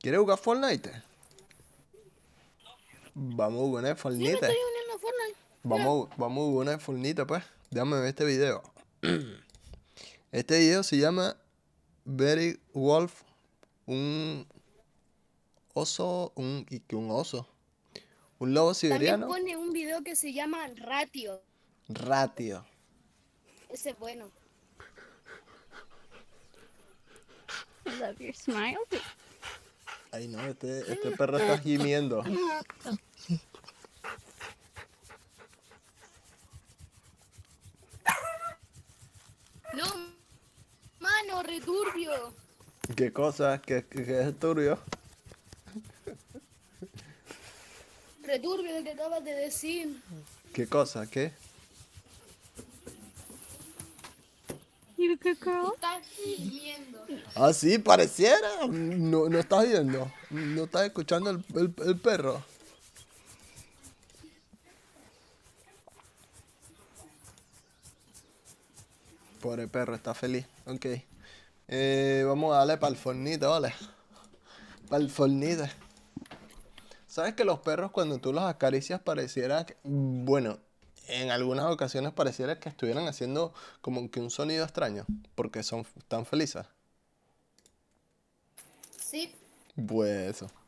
¿Quieres jugar Fortnite? Vamos a jugar Fortnite. Vamos, vamos a jugar Fortnite, pues. Déjame ver este video. Este video se llama Very Wolf, un oso, un, un oso, un lobo siberiano. También pone un video que se llama Ratio. Ratio. Ese es bueno smile. Ay, no, este, este, perro está gimiendo. No, mano, returbio. ¿Qué cosa? ¿Qué, qué, es turbio? Returbio lo que acabas de decir. ¿Qué cosa? ¿Qué? así Ah, sí, pareciera. No, no estás viendo. No estás escuchando el, el, el perro. Pobre perro, está feliz. Ok. Eh, vamos a darle para el fornito, ¿vale? Para el fornito. ¿Sabes que los perros cuando tú los acaricias pareciera que... Bueno, en algunas ocasiones pareciera que estuvieran haciendo como que un sonido extraño, porque son tan felices. Sí. Pues eso.